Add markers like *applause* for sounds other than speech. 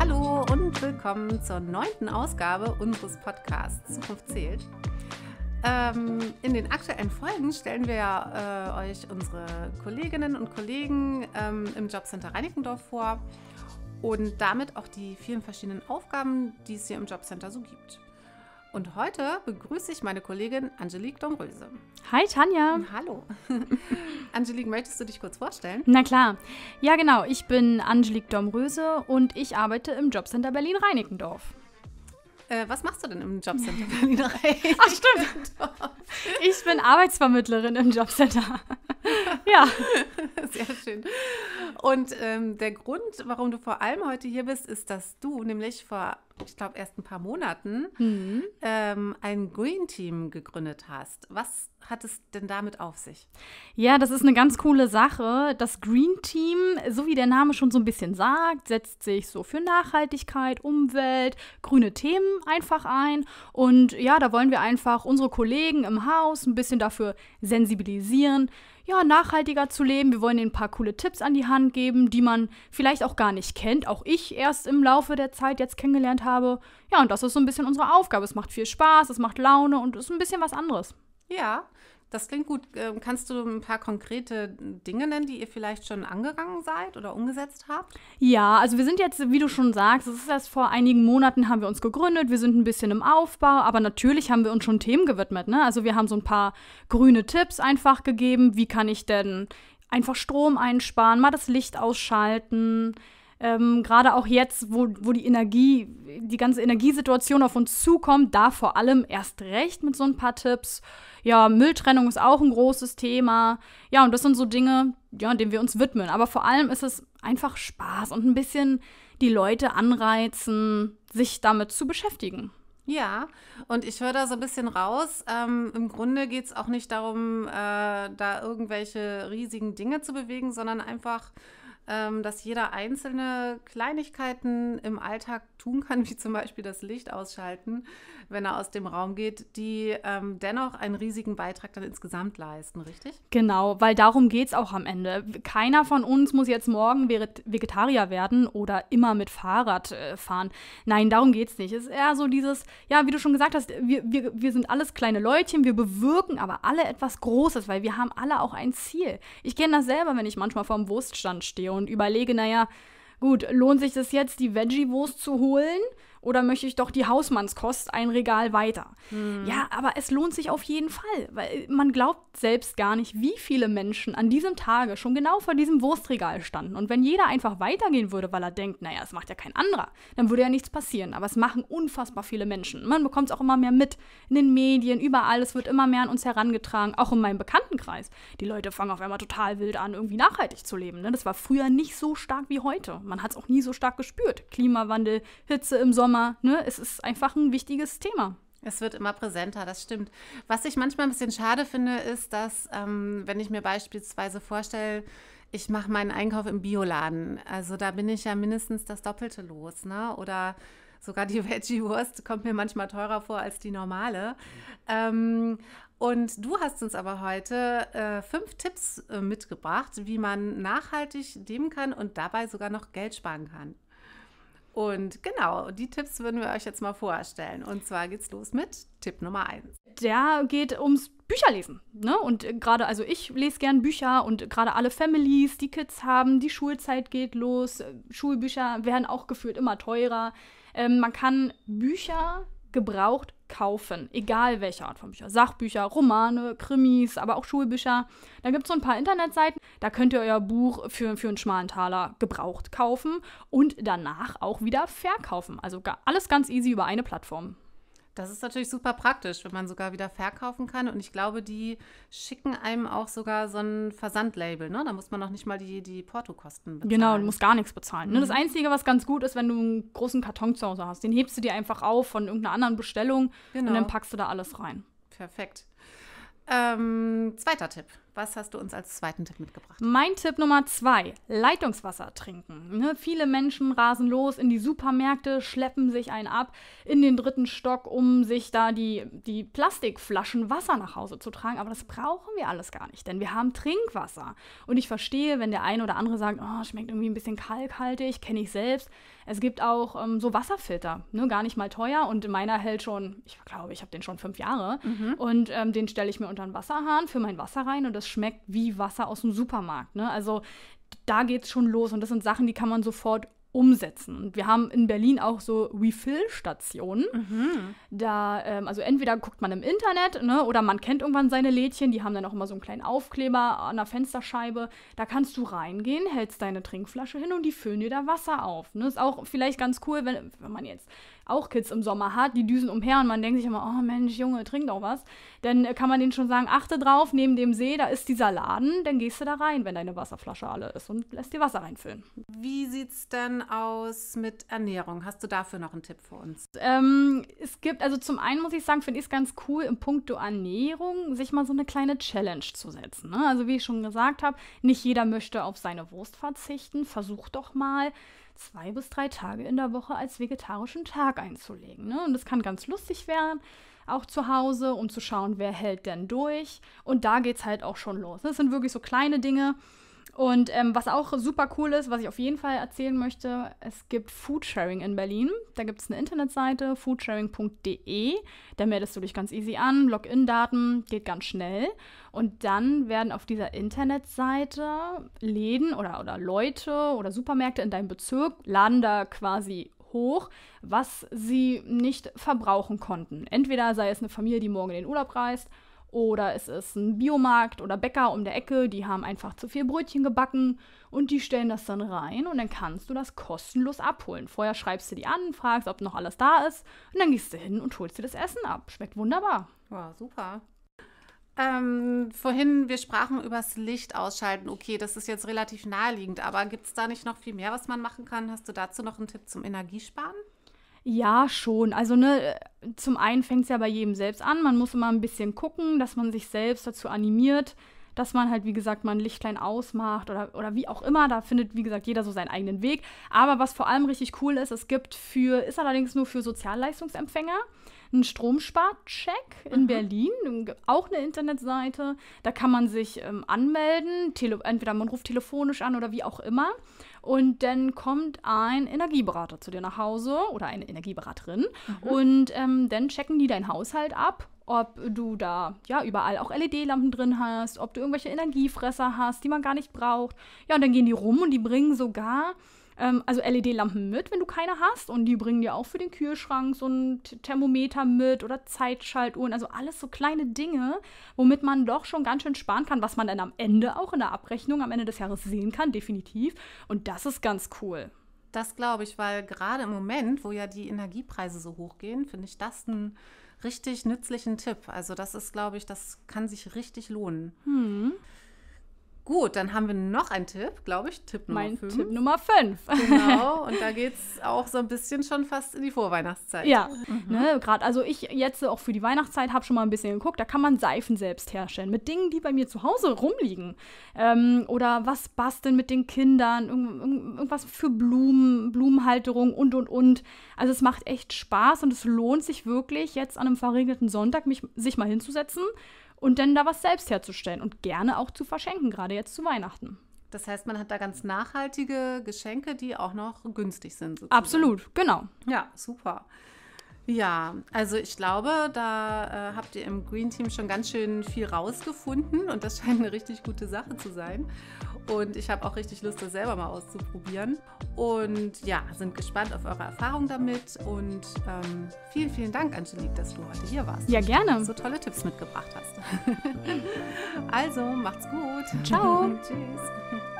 Hallo und willkommen zur neunten Ausgabe unseres Podcasts Zukunft zählt. Ähm, in den aktuellen Folgen stellen wir äh, euch unsere Kolleginnen und Kollegen ähm, im Jobcenter Reinickendorf vor und damit auch die vielen verschiedenen Aufgaben, die es hier im Jobcenter so gibt. Und heute begrüße ich meine Kollegin Angelique Domröse. Hi Tanja. Hallo. *laughs* Angelique, möchtest du dich kurz vorstellen? Na klar. Ja, genau. Ich bin Angelique Domröse und ich arbeite im Jobcenter Berlin-Reinickendorf. Äh, was machst du denn im Jobcenter *laughs* Berlin-Reinickendorf? Ach stimmt. Ich bin Arbeitsvermittlerin im Jobcenter ja. *laughs* Sehr schön. Und ähm, der Grund, warum du vor allem heute hier bist, ist, dass du nämlich vor, ich glaube, erst ein paar Monaten mhm. ähm, ein Green Team gegründet hast. Was hat es denn damit auf sich? Ja, das ist eine ganz coole Sache. Das Green Team, so wie der Name schon so ein bisschen sagt, setzt sich so für Nachhaltigkeit, Umwelt, grüne Themen einfach ein. Und ja, da wollen wir einfach unsere Kollegen im Haus ein bisschen dafür sensibilisieren ja, nachhaltiger zu leben. Wir wollen ihnen ein paar coole Tipps an die Hand geben, die man vielleicht auch gar nicht kennt, auch ich erst im Laufe der Zeit jetzt kennengelernt habe. Ja, und das ist so ein bisschen unsere Aufgabe. Es macht viel Spaß, es macht Laune und ist ein bisschen was anderes. Ja, das klingt gut. Ähm, kannst du ein paar konkrete Dinge nennen, die ihr vielleicht schon angegangen seid oder umgesetzt habt? Ja, also wir sind jetzt, wie du schon sagst, es ist erst vor einigen Monaten haben wir uns gegründet. Wir sind ein bisschen im Aufbau, aber natürlich haben wir uns schon Themen gewidmet. Ne? Also wir haben so ein paar grüne Tipps einfach gegeben. Wie kann ich denn einfach Strom einsparen, mal das Licht ausschalten? Ähm, Gerade auch jetzt, wo, wo die Energie, die ganze Energiesituation auf uns zukommt, da vor allem erst recht mit so ein paar Tipps. Ja, Mülltrennung ist auch ein großes Thema. Ja, und das sind so Dinge, ja, denen wir uns widmen. Aber vor allem ist es einfach Spaß und ein bisschen die Leute anreizen, sich damit zu beschäftigen. Ja, und ich höre da so ein bisschen raus. Ähm, Im Grunde geht es auch nicht darum, äh, da irgendwelche riesigen Dinge zu bewegen, sondern einfach ähm, dass jeder einzelne Kleinigkeiten im Alltag tun kann, *laughs* wie zum Beispiel das Licht ausschalten, wenn er aus dem Raum geht, die ähm, dennoch einen riesigen Beitrag dann insgesamt leisten, richtig? Genau, weil darum geht es auch am Ende. Keiner von uns muss jetzt morgen Vegetarier werden oder immer mit Fahrrad äh, fahren. Nein, darum geht es nicht. Es ist eher so dieses, ja, wie du schon gesagt hast, wir, wir, wir sind alles kleine Leutchen, wir bewirken aber alle etwas Großes, weil wir haben alle auch ein Ziel. Ich kenne das selber, wenn ich manchmal vorm Wurststand stehe und überlege, naja, gut, lohnt sich das jetzt, die Veggie-Wurst zu holen? oder möchte ich doch die Hausmannskost ein Regal weiter? Hm. Ja, aber es lohnt sich auf jeden Fall, weil man glaubt selbst gar nicht, wie viele Menschen an diesem Tage schon genau vor diesem Wurstregal standen. Und wenn jeder einfach weitergehen würde, weil er denkt, naja, es macht ja kein anderer, dann würde ja nichts passieren. Aber es machen unfassbar viele Menschen. Man bekommt es auch immer mehr mit in den Medien, überall. Es wird immer mehr an uns herangetragen, auch in meinem Bekanntenkreis. Die Leute fangen auf einmal total wild an, irgendwie nachhaltig zu leben. Ne? Das war früher nicht so stark wie heute. Man hat es auch nie so stark gespürt. Klimawandel, Hitze im Sommer. Mama. Ne? Es ist einfach ein wichtiges Thema. Es wird immer präsenter, das stimmt. Was ich manchmal ein bisschen schade finde, ist, dass, ähm, wenn ich mir beispielsweise vorstelle, ich mache meinen Einkauf im Bioladen, also da bin ich ja mindestens das Doppelte los, ne? Oder sogar die *laughs* Veggie-Wurst kommt mir manchmal teurer vor als die normale. Ähm, und du hast uns aber heute äh, fünf Tipps äh, mitgebracht, wie man nachhaltig leben kann und dabei sogar noch Geld sparen kann. Und genau, die Tipps würden wir euch jetzt mal vorstellen. Und zwar geht's los mit Tipp Nummer 1. Der geht ums Bücherlesen. Ne? Und äh, gerade, also ich lese gern Bücher und gerade alle Families, die Kids haben, die Schulzeit geht los, äh, Schulbücher werden auch gefühlt immer teurer. Ähm, man kann Bücher gebraucht kaufen, egal welche Art von Bücher. Sachbücher, Romane, Krimis, aber auch Schulbücher. Da gibt es so ein paar Internetseiten, da könnt ihr euer Buch für, für einen schmalen Taler gebraucht kaufen und danach auch wieder verkaufen. Also alles ganz easy über eine Plattform. Das ist natürlich super praktisch, wenn man sogar wieder verkaufen kann. Und ich glaube, die schicken einem auch sogar so ein Versandlabel. Ne? Da muss man noch nicht mal die, die Portokosten bezahlen. Genau, du musst gar nichts bezahlen. Ne? Mhm. Das Einzige, was ganz gut ist, wenn du einen großen Karton zu Hause hast, den hebst du dir einfach auf von irgendeiner anderen Bestellung genau. und dann packst du da alles rein. Perfekt. Ähm, zweiter Tipp. Was hast du uns als zweiten Tipp mitgebracht? Mein Tipp Nummer zwei: Leitungswasser trinken. Ne, viele Menschen rasen los in die Supermärkte, schleppen sich einen ab in den dritten Stock, um sich da die, die Plastikflaschen Wasser nach Hause zu tragen. Aber das brauchen wir alles gar nicht, denn wir haben Trinkwasser. Und ich verstehe, wenn der eine oder andere sagt, oh, schmeckt irgendwie ein bisschen kalkhaltig, kenne ich selbst. Es gibt auch ähm, so Wasserfilter, ne, gar nicht mal teuer. Und meiner hält schon, ich glaube, ich habe den schon fünf Jahre. Mhm. Und ähm, den stelle ich mir unter einen Wasserhahn für mein Wasser rein und das schmeckt wie Wasser aus dem Supermarkt. Ne? Also da geht es schon los und das sind Sachen, die kann man sofort umsetzen. Und wir haben in Berlin auch so Refill-Stationen. Mhm. Da, ähm, also entweder guckt man im Internet, ne, oder man kennt irgendwann seine Lädchen, die haben dann auch immer so einen kleinen Aufkleber an der Fensterscheibe. Da kannst du reingehen, hältst deine Trinkflasche hin und die füllen dir da Wasser auf. Ne? Ist auch vielleicht ganz cool, wenn, wenn man jetzt auch Kids im Sommer hat, die düsen umher und man denkt sich immer, oh Mensch, Junge, trink doch was. Dann äh, kann man denen schon sagen, achte drauf, neben dem See, da ist dieser Laden, dann gehst du da rein, wenn deine Wasserflasche alle ist und lässt dir Wasser reinfüllen. Wie sieht's denn aus mit Ernährung? Hast du dafür noch einen Tipp für uns? Ähm, es gibt, also zum einen muss ich sagen, finde ich es ganz cool, im Punkto Ernährung sich mal so eine kleine Challenge zu setzen. Ne? Also wie ich schon gesagt habe, nicht jeder möchte auf seine Wurst verzichten. Versuch doch mal, zwei bis drei Tage in der Woche als vegetarischen Tag einzulegen. Ne? Und das kann ganz lustig werden, auch zu Hause, um zu schauen, wer hält denn durch. Und da geht es halt auch schon los. Das ne? sind wirklich so kleine Dinge. Und ähm, was auch super cool ist, was ich auf jeden Fall erzählen möchte, es gibt Foodsharing in Berlin. Da gibt es eine Internetseite, foodsharing.de. Da meldest du dich ganz easy an, Login-Daten, geht ganz schnell. Und dann werden auf dieser Internetseite Läden oder, oder Leute oder Supermärkte in deinem Bezirk, laden da quasi hoch, was sie nicht verbrauchen konnten. Entweder sei es eine Familie, die morgen in den Urlaub reist oder es ist ein Biomarkt oder Bäcker um der Ecke, die haben einfach zu viel Brötchen gebacken und die stellen das dann rein und dann kannst du das kostenlos abholen. Vorher schreibst du die an, fragst, ob noch alles da ist und dann gehst du hin und holst dir das Essen ab. Schmeckt wunderbar. Ja, super. Ähm, vorhin, wir sprachen übers Licht ausschalten. Okay, das ist jetzt relativ naheliegend, aber gibt es da nicht noch viel mehr, was man machen kann? Hast du dazu noch einen Tipp zum Energiesparen? Ja, schon. Also, ne, zum einen fängt es ja bei jedem selbst an. Man muss immer ein bisschen gucken, dass man sich selbst dazu animiert, dass man halt, wie gesagt, mal ein Lichtlein ausmacht oder, oder wie auch immer. Da findet, wie gesagt, jeder so seinen eigenen Weg. Aber was vor allem richtig cool ist, es gibt für, ist allerdings nur für Sozialleistungsempfänger einen Stromsparcheck in mhm. Berlin, auch eine Internetseite. Da kann man sich ähm, anmelden, Tele entweder man ruft telefonisch an oder wie auch immer. Und dann kommt ein Energieberater zu dir nach Hause oder eine Energieberaterin mhm. und ähm, dann checken die deinen Haushalt ab ob du da ja überall auch LED-Lampen drin hast, ob du irgendwelche Energiefresser hast, die man gar nicht braucht. Ja, und dann gehen die rum und die bringen sogar ähm, also LED-Lampen mit, wenn du keine hast. Und die bringen dir auch für den Kühlschrank so ein Thermometer mit oder Zeitschaltuhren. Also alles so kleine Dinge, womit man doch schon ganz schön sparen kann, was man dann am Ende auch in der Abrechnung am Ende des Jahres sehen kann, definitiv. Und das ist ganz cool. Das glaube ich, weil gerade im Moment, wo ja die Energiepreise so hoch gehen, finde ich das ein richtig nützlichen Tipp. Also das ist, glaube ich, das kann sich richtig lohnen. Hm. Gut, dann haben wir noch einen Tipp, glaube ich. Tipp Nummer mein Tipp Nummer 5. Genau, *laughs* und da geht es auch so ein bisschen schon fast in die Vorweihnachtszeit. Ja, mhm. ne, gerade, also ich jetzt auch für die Weihnachtszeit habe schon mal ein bisschen geguckt, da kann man Seifen selbst herstellen mit Dingen, die bei mir zu Hause rumliegen. Ähm, oder was basteln mit den Kindern, irgend, irgendwas für Blumen, Blumenhalterung und, und, und. Also es macht echt Spaß und es lohnt sich wirklich, jetzt an einem verregneten Sonntag mich, sich mal hinzusetzen und dann da was selbst herzustellen und gerne auch zu verschenken, gerade jetzt zu Weihnachten. Das heißt, man hat da ganz nachhaltige Geschenke, die auch noch günstig sind. Sozusagen. Absolut, genau. Ja, super. Ja, also ich glaube, da äh, habt ihr im Green Team schon ganz schön viel rausgefunden und das *laughs* scheint eine richtig gute Sache zu sein. Und ich habe auch richtig Lust, das selber mal auszuprobieren. Und ja, sind gespannt auf eure Erfahrung damit. Und ähm, vielen, vielen Dank, Angelique, dass du heute hier warst. Ja, gerne. Und So tolle Tipps mitgebracht hast. *laughs* also, macht's gut. Ciao. *laughs* Tschüss.